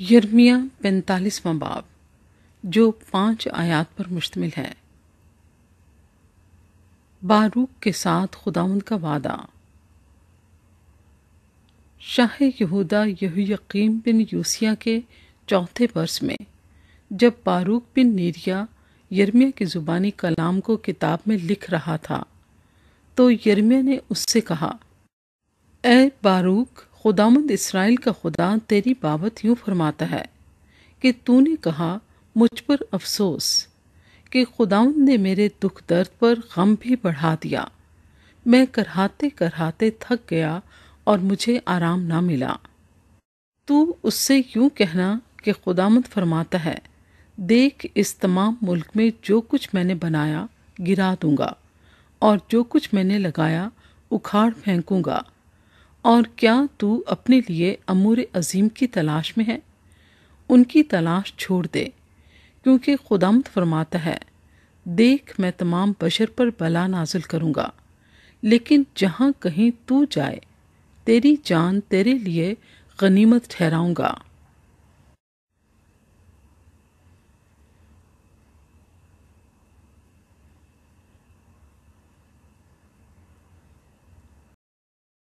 यर्मिया पैंतालीसवां बाब जो पांच आयात पर मुश्तमिल है बारूक के साथ खुदाउंद का वादा शाह यहूदा यकीम बिन यूसिया के चौथे वर्ष में जब बारूक बिन नीरिया यर्मिया के ज़ुबानी कलाम को किताब में लिख रहा था तो यर्मिया ने उससे कहा ए बारूक खुदामंद इसराइल का खुदा तेरी बाबत यूँ फरमाता है कि तूने कहा मुझ पर अफसोस कि खुदाउन ने मेरे दुख दर्द पर गम भी बढ़ा दिया मैं करहाते करहाते थक गया और मुझे आराम ना मिला तू उससे यूं कहना कि खुदामंद फरमाता है देख इस तमाम मुल्क में जो कुछ मैंने बनाया गिरा दूंगा और जो कुछ मैंने लगाया उखाड़ फेंकूंगा और क्या तू अपने लिए अमूर अजीम की तलाश में है उनकी तलाश छोड़ दे क्योंकि खुदामत फरमाता है देख मैं तमाम बशर पर बला नाजुल करूँगा लेकिन जहाँ कहीं तू जाए तेरी जान तेरे लिए गनीमत ठहराऊँगा